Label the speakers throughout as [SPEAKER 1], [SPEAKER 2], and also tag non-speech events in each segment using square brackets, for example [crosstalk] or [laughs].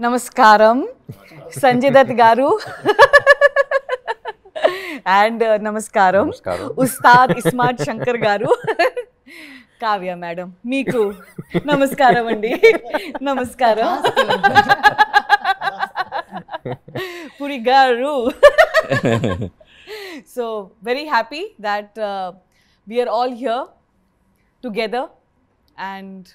[SPEAKER 1] Namaskaram, Sanjidat Garu. and Namaskaram, Ustad Ismat Shankar Garu. Kavya, madam. Miku. Namaskaram, Namaskaram. Purigaru. so, very happy that uh, we are all here together. And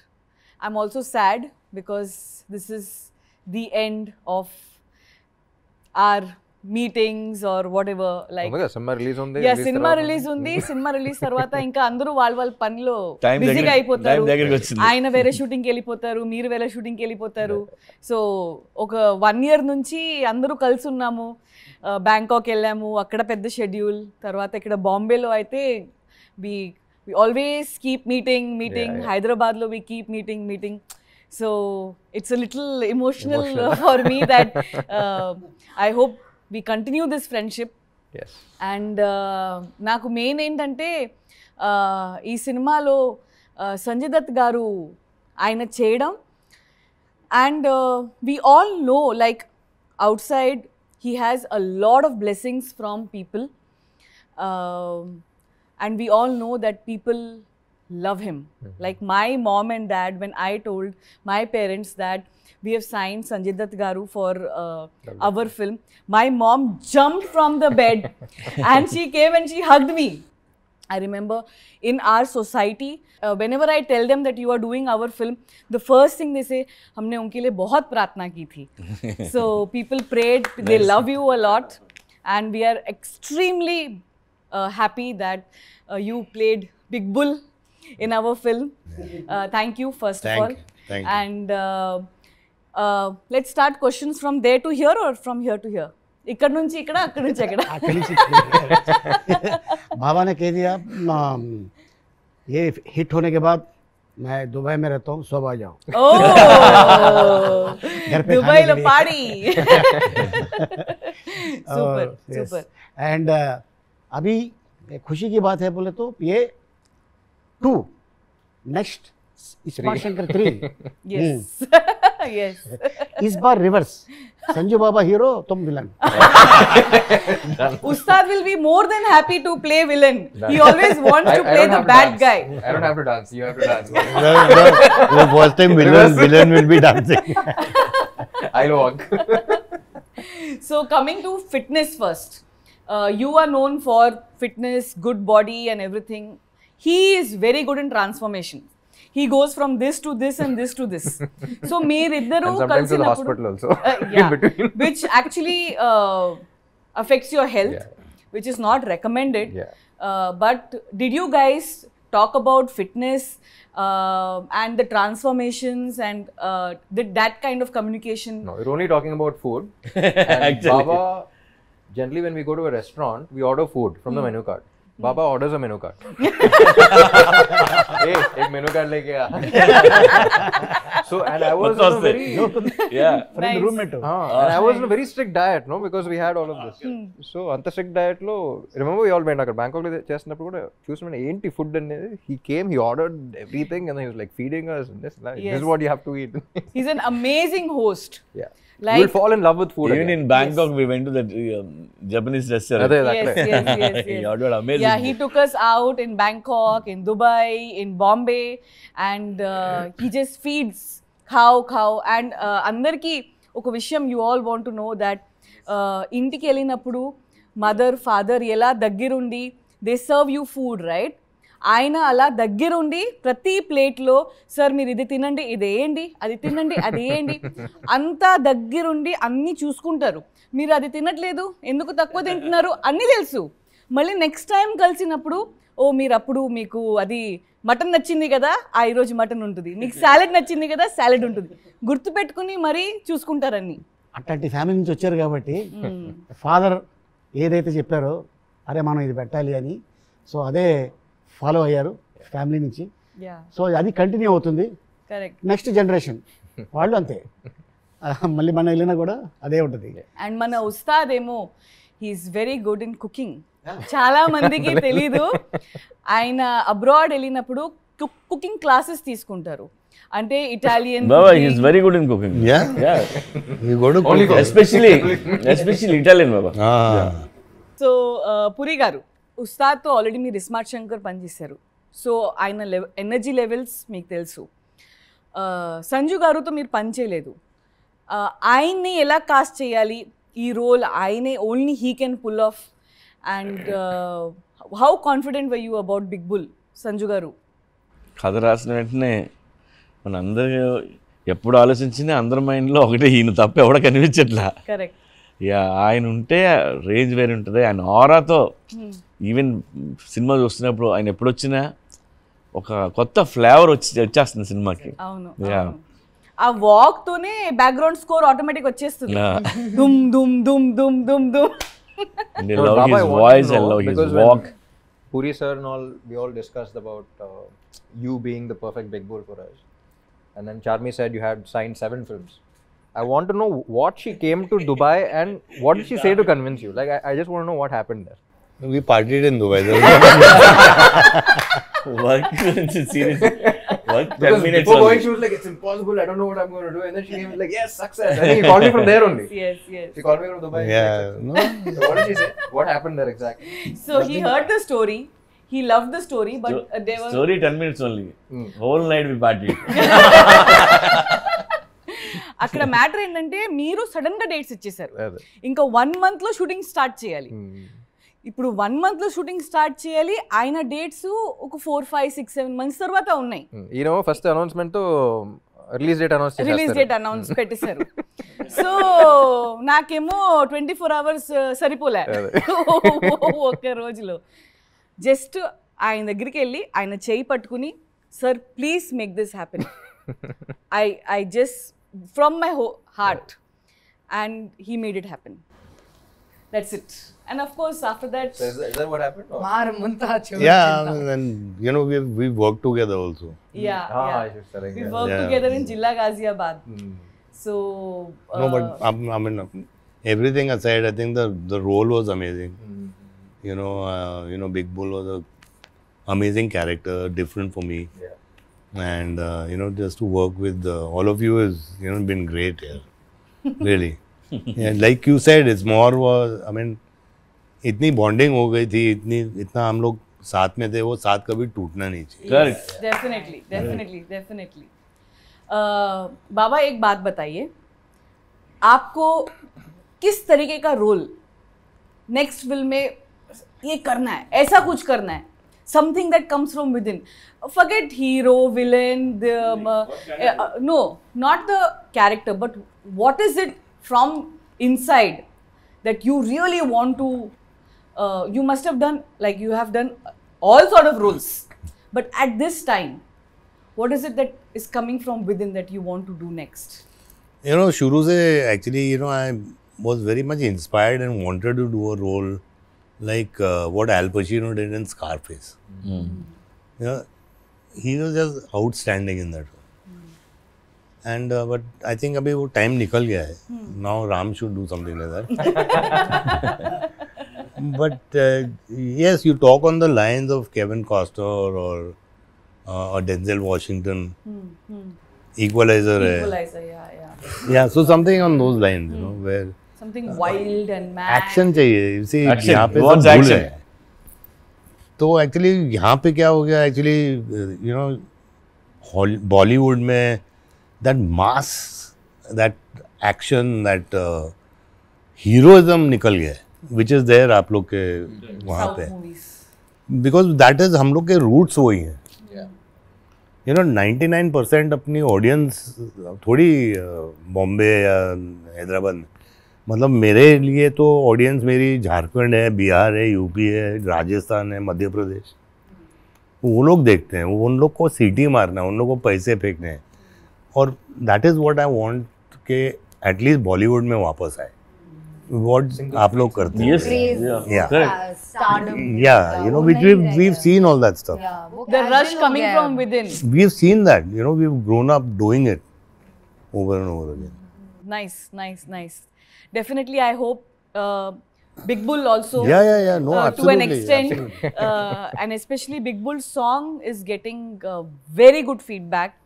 [SPEAKER 1] I'm also sad because this is the end of our meetings or whatever like
[SPEAKER 2] cinema release ఉంది yeah cinema release ఉంది
[SPEAKER 1] cinema release తర్వాత ఇంకా అందరూ వాళ్ళ వాళ్ళ పనిలో బిజీగా [laughs] అయిపోతారు ఆయన వేరే షూటింగ్కి వెళ్ళిపోతారు మీరు వేరే షూటింగ్కి వెళ్ళిపోతారు సో ఒక వన్ ఇయర్ నుంచి అందరూ కలిసి ఉన్నాము బ్యాంకాక్ uh, వెళ్ళాము అక్కడ పెద్ద షెడ్యూల్ తర్వాత ఇక్కడ బాంబేలో అయితే we always keep meeting meeting హైదరాబాద్లో we keep meeting meeting So it's a little emotional, [laughs] for me that [laughs] um, I hope we continue this friendship. Yes. And my uh, main aim is this cinema, lo, uh, Aina Chedam. Uh, and uh, we all know, like outside, he has a lot of blessings from people. Um, and we all know that people love him. Mm -hmm. Like my mom and dad, when I told my parents that we have signed Sanjay Dutt Garu for uh, our film, my mom jumped from the bed [laughs] and she came and she hugged me. I remember in our society, uh, whenever I tell them that you are doing our film, the first thing they say, हमने उनके लिए बहुत प्रार्थना की थी. so people prayed, they love you a lot, and we are extremely uh, happy that uh, you played Big Bull in our film. Yeah. Uh, thank you, first thank, of all. You. Thank you. And uh, uh, let's start questions from there to here or from here to here? ఇక్కడ నుంచి ఇక్కడ అక్కడ నుంచి అక్కడ అక్కడి నుంచి
[SPEAKER 3] बाबा ने कह दिया ये हिट होने के बाद मैं दुबई में रहता हूँ सब आ जाओ घर पे दुबई लो पार्टी सुपर सुपर एंड अभी खुशी की बात है बोले तो ये two. Next, Ispat Shankar three. [laughs]
[SPEAKER 1] yes. Hmm. [laughs] yes. इस
[SPEAKER 3] बार रिवर्स Baba hero, हीरो तुम villain
[SPEAKER 1] Ustad will be more than happy to play villain. He [laughs] always wants to play the bad guy. I don't have
[SPEAKER 2] to dance. You have to dance. no,
[SPEAKER 1] no, no. First
[SPEAKER 4] time villain, villain will be dancing.
[SPEAKER 2] I'll walk.
[SPEAKER 1] so coming to fitness first. Uh, you are known for fitness, good body and everything he is very good in transformation he goes from this to this and this to this so me, iddaru sometimes to the hospital also uh, yeah, which actually uh, affects your health yeah. which is not recommended yeah. uh, but did you guys talk about fitness uh, and the transformations and uh, did that kind of communication? No,
[SPEAKER 2] we're only talking about food. [laughs] Baba, generally when we go to a restaurant, we order food from mm. the hmm. menu card. Baba orders uh menu card a एक menu card लेके आ so and I was very yeah. [laughs] from nice. roommate. Ah, and I was on a very strict diet, no, because we had all of this. Hmm. So, అంత strict డయట్లో remember you all mind అక్కడ బ్యాంకాక్లో చేసినప్పుడు కూడా చూసిన ఏంటి food He he came he order He and like feeding us and this like, yes. this is what you have to eat
[SPEAKER 1] [laughs] he's an amazing host yeah like, you'll fall
[SPEAKER 5] in love with food. Even again. in Bangkok, yes. we went to the um, Japanese restaurant. Yes, yes, yes, yes. [laughs] amazing. Yeah, he
[SPEAKER 1] took us out in Bangkok, in Dubai, in Bombay, and uh, he just feeds ఖావ్ ఖావ్ and అందరికీ ఒక విషయం you all want to know that ఇంటికి వెళ్ళినప్పుడు mother father ఎలా దగ్గరుండి they serve you food right ఆయన అలా దగ్గరుండి ప్రతి ప్లేట్లో సార్ మీరు ఇది తినండి ఇదేయండి అది తినండి అది వేయండి అంతా దగ్గరుండి అన్నీ చూసుకుంటారు మీరు అది తినట్లేదు ఎందుకు తక్కువ తింటున్నారు అన్నీ తెలుసు మళ్ళీ నెక్స్ట్ టైం కలిసినప్పుడు ఓ మీరు అప్పుడు మీకు అది మటన్ నచ్చింది కదా ఆ ఈరోజు మటన్ ఉంటుంది మీకు సాలెడ్ నచ్చింది కదా సాలెడ్ ఉంటుంది గుర్తుపెట్టుకుని మరీ చూసుకుంటారని
[SPEAKER 3] అట్లాంటి ఫ్యామిలీ నుంచి వచ్చారు కాబట్టి ఫాదర్ ఏదైతే చెప్పారో అరే మనం ఇది పెట్టాలి అని సో అదే ఫాలో అయ్యారు ఫ్యామిలీ నుంచి సో అది కంటిన్యూ అవుతుంది నెక్స్ట్ జనరేషన్ వాళ్ళు అంతే మళ్ళీ మనం వెళ్ళినా కూడా అదే ఉంటుంది
[SPEAKER 1] అండ్ మన ఉస్తాదేమో he's very good in cooking చాలా మందికి [laughs] తెలీదు ఆయన అబ్రాడ్ వెళ్ళినప్పుడు కుకింగ్ క్లాసెస్ తీసుకుంటారు అంటే Italian Baba
[SPEAKER 5] very good in cooking yeah yeah
[SPEAKER 2] good especially especially Italian Baba
[SPEAKER 1] so ah. Puri uh, garu ఉస్తాద్తో already మీరు ఇస్మార్ట్ శంకర్ పనిచేశారు సో ఆయన ఎనర్జీ లెవెల్స్ మీకు తెలుసు సంజు uh, గారుతో మీరు పనిచేయలేదు uh, ఆయన్ని ఎలా కాస్ట్ చేయాలి ఈ రోల్ ఆయనే only he can pull off and how confident why you about big bull Sanju garu
[SPEAKER 5] కథ రాసిన వెంటనే మనందరూ ఎప్పుడు ఆలోచించినా అందరి మైండ్లో ఒకటే ఈయన తప్ప ఎవడ కనిపించట్లా కరెక్ట్ ఆయన ఉంటే రేంజ్ వేరే ఉంటుంది ఆయన ఆరాతో hmm. ఈవెన్ సినిమా చూస్తున్నప్పుడు ఆయన ఎప్పుడు వచ్చినా ఒక కొత్త ఫ్లేవర్ వచ్చి వచ్చేస్తుంది సినిమాకి
[SPEAKER 1] అవును ఆ వాక్ తోనే బ్యాక్గ్రౌండ్ స్కోర్ ఆటోమేటిక్ వచ్చేస్తుంది దుమ్ దుమ్ దుమ్ దుమ్ దుమ్ దుమ్ and they love
[SPEAKER 5] Baba his voice, I love his walk.
[SPEAKER 2] Puri sir and all, we all discussed about uh, you being the perfect big bull for us. And then Charmi said you had signed seven films. I want to know what she came to Dubai and what did she say to convince you? Like, I, I just want to know what happened
[SPEAKER 4] there. We partied in Dubai. [laughs] Work,
[SPEAKER 2] seriously.
[SPEAKER 4] work 10 because minutes before going, she
[SPEAKER 2] was like, it's impossible. I don't know what I'm going to do. And then she came like, yes, success. and then he called me from there only. Yes, yes. She called me from Dubai. Yeah. No. so what did she say? What happened there exactly?
[SPEAKER 1] So Nothing he heard the story. He loved the story, but Sto- uh, there was story
[SPEAKER 5] 10 minutes only. Mm. Whole night we partied.
[SPEAKER 1] అక్కడ matter ఏంటంటే మీరు sudden గా dates ఇచ్చేసారు ఇంకా one month లో shooting start చేయాలి ఇప్పుడు one month లో షూటింగ్ స్టార్ట్ చేయాలి ఆయన డేట్స్ ఒక four five six seven months తర్వాత ఉన్నాయి
[SPEAKER 2] ఈయన first announcement release date announce release date
[SPEAKER 1] announce పెట్టేశారు సో నాకేమో ట్వంటీ ఫోర్ అవర్స్ సరిపోలే [laughs] ఒక రోజులో జస్ట్ ఆయన దగ్గరికి వెళ్ళి ఆయన చేయి పట్టుకుని sir please make this happy I I just from my ho heart and he made it happy That's it. And of course, after that. So is, that is, that what happened? Or? Yeah,
[SPEAKER 4] and you know, we we worked together also.
[SPEAKER 2] Yeah. Ah, yeah. We worked
[SPEAKER 1] yeah. together in Jilla Ghaziabad. Hmm. So. Uh, no, but I,
[SPEAKER 4] uh, um, I mean, everything aside, I think the, the role was amazing. Hmm. You know, uh, you know, Big Bull was a amazing character, different for me. Yeah. And uh, you know, just to work with uh, all of you has you know been great. here, [laughs] really. Like you said is more I mean इतनी bonding हो गई थी इतनी इतना हम लोग साथ में थे वो साथ कभी टूटना नहीं चाहिए
[SPEAKER 1] बाबा एक बात बताइए आपको किस तरीके का रोल नेक्स्ट फिल्म में ये करना है ऐसा कुछ करना है something that comes from within forget hero villain no not the character but what is it from inside that you really want to, uh, you must have done, like you have done all sort of roles. But at this time, what is it that is coming from within that you want to do next?
[SPEAKER 4] You know, Shuru se actually, you know, I was very much inspired and wanted to do a role like uh, what Al Pacino did in Scarface. Mm. know, he was just outstanding in that. And but I think अभी वो time निकल गया है now Ram should do something like that but yes you talk on the lines of Kevin Costner और और Denzel Washington Equalizer है hai.
[SPEAKER 1] yeah yeah
[SPEAKER 4] yeah so something on those lines you know hmm. where
[SPEAKER 1] something uh, wild and mad
[SPEAKER 4] action चाहिए इसी यहाँ पे सब action है तो एक्चुअली यहाँ पे क्या हो गया एक्चुअली यू नो बॉलीवुड में that mass, that action, that uh, heroism निकल गया है विच इज देयर आप लोग के वहाँ पे बिकॉज दैट इज हम लोग के रूट्स वही हैं you know ninety nine percent अपनी ऑडियंस थोड़ी बॉम्बे uh, या हैदराबाद मतलब मेरे लिए तो ऑडियंस मेरी झारखंड है बिहार है यूपी है राजस्थान है मध्य प्रदेश वो लोग देखते हैं वो उन लोग को सीटी मारना है उन लोग को पैसे फेंकने हैं और that is what I want के एटलीस्ट बॉलीवुड में वापस आए वॉट आप लोग करते yes. हैं
[SPEAKER 1] yeah yeah you know we
[SPEAKER 4] we seen all that stuff
[SPEAKER 1] the rush coming from within we
[SPEAKER 4] have seen that you know we have grown up doing it over and over again
[SPEAKER 1] nice nice nice definitely I hope Big Bull also, yeah, yeah, yeah, no, uh, to an extent, uh, and especially Big Bull's song is getting uh, very good feedback.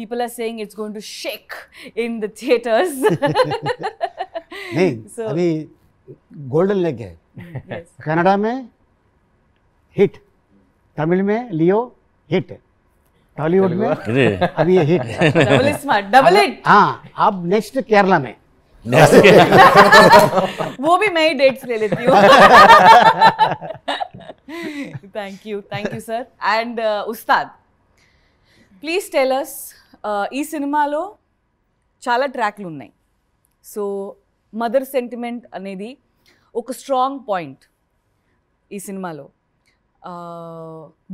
[SPEAKER 1] people are saying it's going to shake in the theaters
[SPEAKER 3] [laughs] नहीं [laughs] so, अभी golden leg है hmm, Canada में hit Tamil में Leo hit Tollywood में अभी ये hit double smart double hit हाँ अब नेक्स्ट केरला में
[SPEAKER 1] [laughs] वो भी मैं ही डेट्स ले लेती हूँ thank you thank you sir and उस्ताद प्लीज टेल अस ఈ సినిమాలో చాలా ట్రాక్లు ఉన్నాయి సో మదర్ సెంటిమెంట్ అనేది ఒక స్ట్రాంగ్ పాయింట్ ఈ సినిమాలో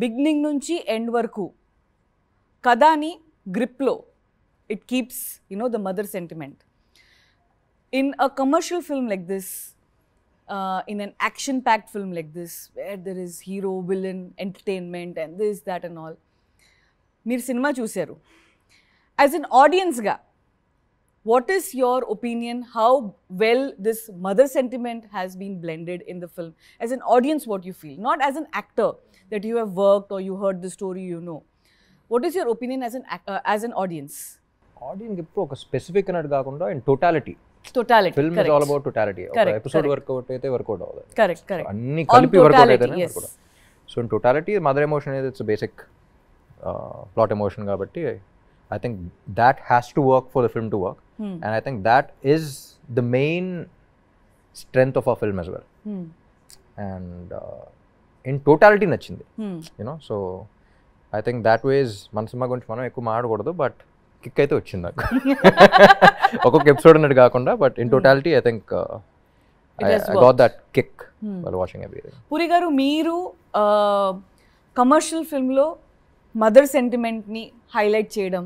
[SPEAKER 1] బిగినింగ్ నుంచి ఎండ్ వరకు కథాని గ్రిప్లో it keeps you know the mother sentiment in a commercial film like this in an action packed film like this where there is hero villain entertainment and this that and all మీరు cinema చూశారు as an audience ga what is your opinion how well this mother sentiment has been blended in the film as an audience what you feel not as an actor that you have worked or you heard the story you know what is your opinion as an uh, as an audience
[SPEAKER 2] audience ippo oka specific anadu gaakunda in totality
[SPEAKER 1] totality film is all about totality correct, episode
[SPEAKER 2] work out aithe work out avadu correct correct anni kalipi work out aithe work so in totality mother emotion is it's a basic uh, plot emotion kabatti I think that has to work for the film to work. Hmm. And I think that is the main strength of our film as well. Hmm. And uh, in totality, nachindi. Hmm. You know, so I think that way is మనసినిమా గురించి మనం ఎక్కువ మాట్లాడకూడదు but kick అయితే వచ్చింది నాకు ఒక్కొక్క episode అన్నట్టు కాకుండా but in totality I think got that kick watching everything
[SPEAKER 1] Puri garu మీరు కమర్షియల్ ఫిల్మ్లో మదర్ సెంటిమెంట్ని హైలైట్ చేయడం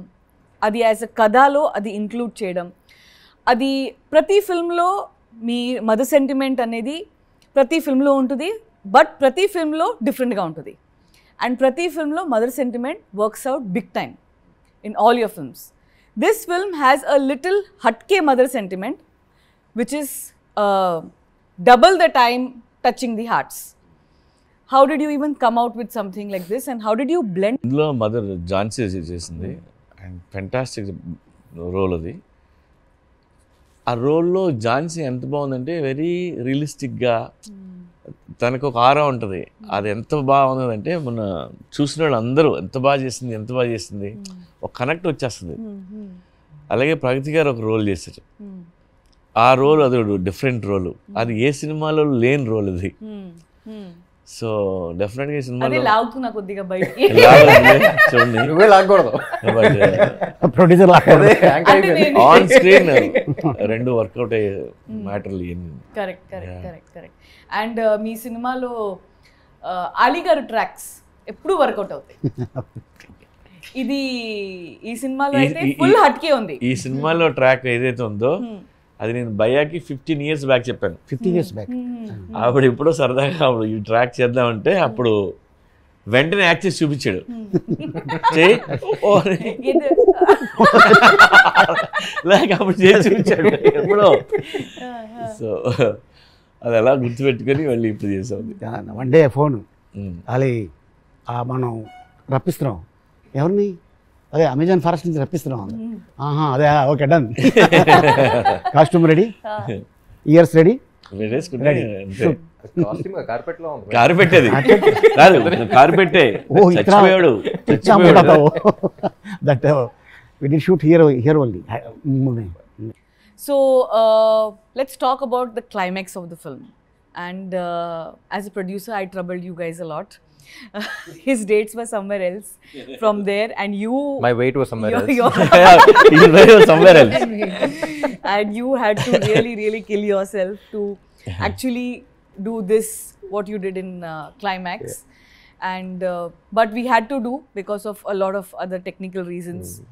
[SPEAKER 1] అది యాజ్ అ కథలో అది ఇంక్లూడ్ చేయడం అది ప్రతి ఫిల్మ్లో మీ మదర్ సెంటిమెంట్ అనేది ప్రతి ఫిల్మ్లో ఉంటుంది బట్ ప్రతి ఫిల్మ్లో డిఫరెంట్గా ఉంటుంది అండ్ ప్రతి ఫిల్మ్లో mother sentiment works out big time in all your films this film has a little హట్కే mother sentiment which is double the time touching the hearts how did you even come out with something like this and how did you blend
[SPEAKER 5] ఇందులో mother Jhansi చేసింది and fantastic role అది ఆ రోల్లో జాన్సీ ఎంత బాగుందంటే very రియలిస్టిక్గా తనకు ఒక ఆరా ఉంటుంది అది ఎంత బాగుందంటే మన చూసిన వాళ్ళు అందరూ ఎంత బాగా చేసింది ఎంత బాగా చేసింది ఒక కనెక్ట్ వచ్చేస్తుంది అలాగే ప్రగతి గారు ఒక రోల్ చేశారు ఆ రోల్ అది డిఫరెంట్ రోల్ అది ఏ సినిమాలో లేని రోల్ అది
[SPEAKER 1] hmm. Hmm.
[SPEAKER 5] సో డెఫినెట్ గా ఈ సినిమా
[SPEAKER 1] లాగుతున్నా కొద్దిగా బయటికి చూడండి
[SPEAKER 5] నువ్వే లాగకూడదు
[SPEAKER 1] ప్రొడ్యూసర్ uh, [laughs] లాగకూడదు ఆన్ స్క్రీన్ [laughs] రెండు
[SPEAKER 5] వర్కౌట్ అయ్యే మ్యాటర్లు correct correct correct
[SPEAKER 1] correct and మీ సినిమాలో అలీగర్ ట్రాక్స్ ఎప్పుడు వర్కౌట్ అవుతాయి [laughs] ఇది ఈ సినిమాలో అయితే ఫుల్ హట్కే ఉంది ఈ సినిమాలో
[SPEAKER 5] ట్రాక్ ఏదైతే ఉందో hmm. అది నేను భయ్యాకి ఫిఫ్టీన్ ఇయర్స్ బ్యాక్ చెప్పాను ఫిఫ్టీన్ ఇయర్స్ బ్యాక్ ఆవిడ ఇప్పుడు సరదాగా ఆవిడ ఈ ట్రాక్ చేద్దామంటే అప్పుడు వెంటనే యాక్ట్ చేసి చూపించాడు hmm. లేక అప్పుడు చేసి చూపించాడు ఎప్పుడో సో అది ఎలా గుర్తుపెట్టుకొని వెళ్ళి ఇప్పుడు చేసాం వన్
[SPEAKER 3] డే ఫోన్ hmm. అలా మనం రప్పిస్తున్నాం ఎవరిని అదే అమెజాన్ ఫారెస్ట్ నుంచి రప్పిస్తున్నాం ఆహా అదే okay done [laughs] costume ready years ready so
[SPEAKER 1] let's talk about the climax of the film And uh, as a producer, I troubled you guys a lot. [laughs] his dates were somewhere else from [laughs] there and you my weight was somewhere your, else Your [laughs] weight was somewhere else and you had to really really kill yourself to actually do this what you did in uh, climax yeah. and uh, but we had to do because of a lot of other technical reasons mm.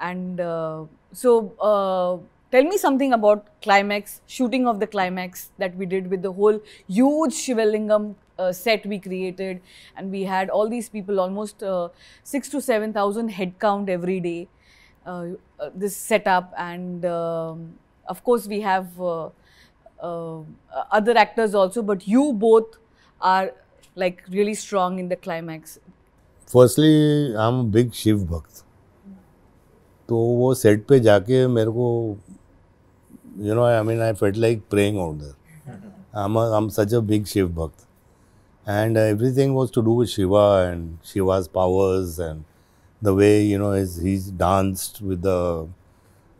[SPEAKER 1] and uh, so uh, Tell me something about climax, shooting of the climax that we did with the whole huge Shivalingam uh, set we created, and we had all these people, almost uh, six to seven thousand head count every day. Uh, uh this setup, and um, of course we have uh, uh, other actors also, but you both are like really strong in the climax.
[SPEAKER 4] Firstly, I'm a big Shiv Bhakt. तो वो set पे जाके मेरे को you know, I mean, I felt like praying out there. [laughs] I'm, a, I'm such a big Shiv Bhakt. And uh, everything was to do with Shiva and Shiva's powers and the way, you know, his, he's danced with the,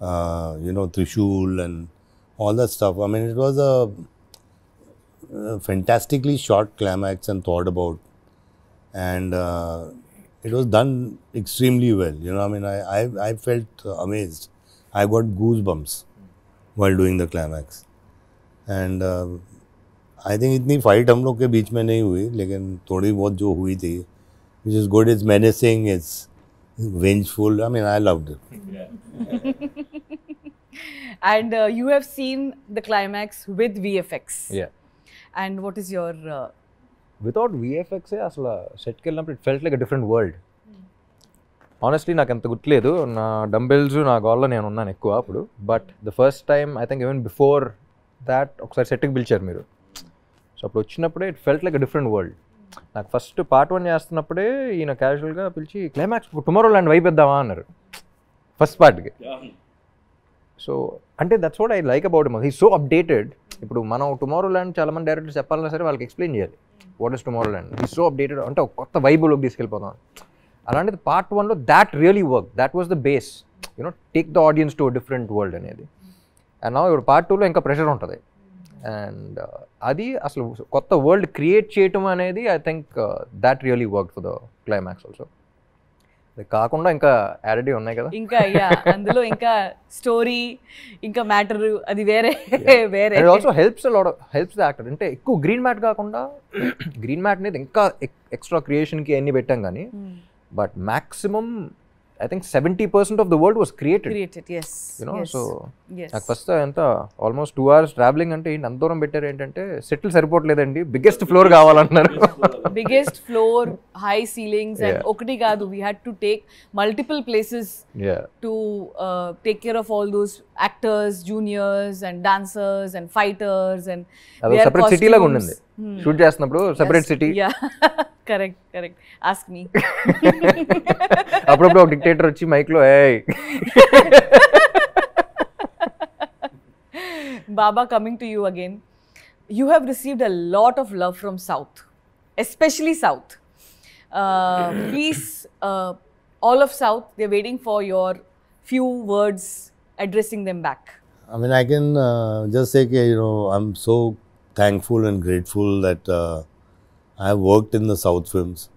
[SPEAKER 4] uh, you know, Trishul and all that stuff. I mean, it was a, a fantastically short climax and thought about. And uh, it was done extremely well. You know, I mean, I, I, I felt amazed. I got goosebumps while doing the climax and uh, I think, इतनी fight हम लोग के बीच में नहीं हुई लेकिन थोड़ी बहुत जो हुई थी is good, good menacing, menacing vengeful. I mean, I loved
[SPEAKER 1] it. [laughs] and uh, you have seen the climax with VFX. Yeah. And what is your? Uh...
[SPEAKER 2] Without VFX, asla set it felt like a different world. Honestly నాకు ఎంత గుర్తులేదు నా dumbbells నా గోల్లో నేను ఉన్నాను ఎక్కువ అప్పుడు but the first time I think even before that ఒకసారి సెట్కి పిలిచారు మీరు సో అప్పుడు వచ్చినప్పుడే it felt like different world నాకు ఫస్ట్ పార్ట్ వన్ చేస్తున్నప్పుడే ఈయన క్యాజువల్గా పిలిచి క్లైమాక్స్ టుమారో ల్యాండ్ వైపేద్దామా అన్నారు ఫస్ట్ పార్ట్కి సో అంటే that's what I like about ఈ సో అప్డేటెడ్ ఇప్పుడు మనం టుమారో ల్యాండ్ చాలామంది డైరెక్టర్ చెప్పాలన్నా సరే వాళ్ళకి ఎక్స్ప్లెయిన్ చేయాలి what is tomorrow land he so updated అంటే ఒక కొత్త వైబులోకి తీసుకెళ్ళిపోతాం అలాంటిది పార్ట్ వన్లో that really work that was the base you know take the audience to different world అనేది అండ్ నా ఇప్పుడు పార్ట్ టూలో ఇంకా ప్రెషర్ ఉంటుంది అండ్ అది అసలు కొత్త వరల్డ్ క్రియేట్ చేయటం అనేది I think that really work for the climax also కాకుండా ఇంకా యాడీ ఉన్నాయి కదా ఇంకా
[SPEAKER 1] అందులో ఇంకా స్టోరీ ఇంకా మ్యాటర్ అది వేరే వేరే also
[SPEAKER 2] helps helps the actor అంటే ఎక్కువ గ్రీన్ మ్యాట్ కాకుండా గ్రీన్ [clears throat] మ్యాట్ అనేది ఇంకా ఎక్స్ట్రా క్రియేషన్కి అన్ని పెట్టాం కానీ hmm. but maximum I think 70% of the world was created. Created, yes. You know, yes. so yes. నాకు ఫస్ట్ ఎంత ఆల్మోస్ట్ టూ అవర్స్ ట్రావెలింగ్ అంటే అంత దూరం పెట్టారు ఏంటంటే సెటిల్ సరిపోవట్లేదండి బిగ్గెస్ట్ ఫ్లోర్ కావాలన్నారు
[SPEAKER 1] biggest floor high ceilings and ఒకటి కాదు we had to take multiple places to take care of all those actors juniors and dancers and fighters and separate city లాగా ఉండింది షూట్ చేస్తున్నప్పుడు separate city correct correct ask me అప్పుడప్పుడు ఒక dictator
[SPEAKER 2] వచ్చి mic లో ఏ
[SPEAKER 1] బాబా coming to you again you have received a lot of love from south especially south please all of South, they're waiting for your few words addressing them back.
[SPEAKER 4] I mean, I can uh, just say, you know, I'm so thankful and grateful that uh, I have worked in the South films,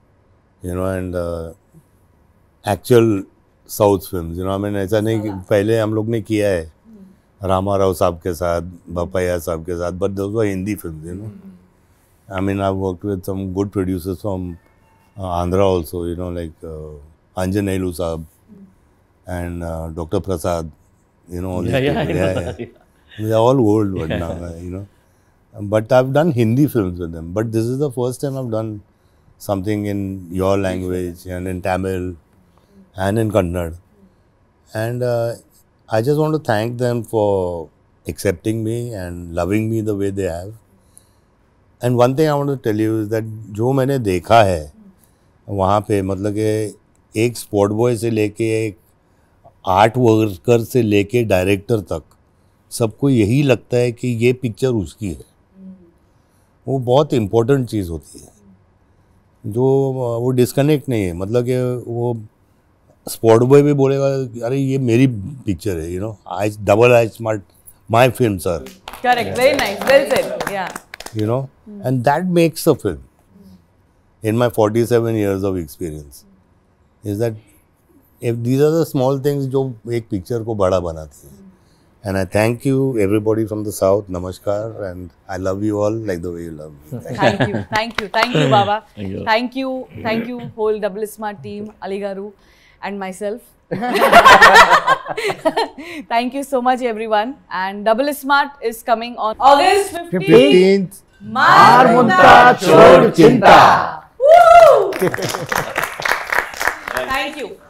[SPEAKER 4] you know, and uh, actual South films, you know, I mean, ऐसा नहीं कि पहले हम लोग ने किया है रामा राव साहब के साथ भपैया साहब के साथ but those Hindi film you know I mean I work with some good producers from Andhra also you know like Anjan एलू साहब and doctor Prasad you know, all yeah, yeah, yeah, yeah. They're all old but now, you know. but I've done Hindi films with them. But this is the first time I've done something in your language and in Tamil and in Kannada. And uh, I just want to thank them for accepting me and loving me the way they have. And one thing I want to tell you is that जो मैंने देखा है वहाँ पे मतलब कि एक spot boy से लेके एक आर्ट वर्कर से लेके डायरेक्टर तक सबको यही लगता है कि ये पिक्चर उसकी है वो बहुत इम्पोर्टेंट चीज़ होती है जो वो डिस्कनेक्ट नहीं है मतलब कि वो स्पॉट बॉय भी बोलेगा अरे ये मेरी पिक्चर है you know I double I smart my film sir you know and that makes a film in my forty seven years of experience is that if these are the small things जो एक picture को बड़ा बनाती है And I thank you, everybody from the south. Namaskar, and I love you all like the way you love me. thank
[SPEAKER 1] you, thank you, thank you, Baba. Thank you, thank you, thank you whole Double Smart team, Aligaru, and myself. [laughs] thank you so much, everyone. And Double Smart is coming on August 15th. 15th. मार मुंता छोड़
[SPEAKER 4] Woo! [laughs]
[SPEAKER 1] Thank you.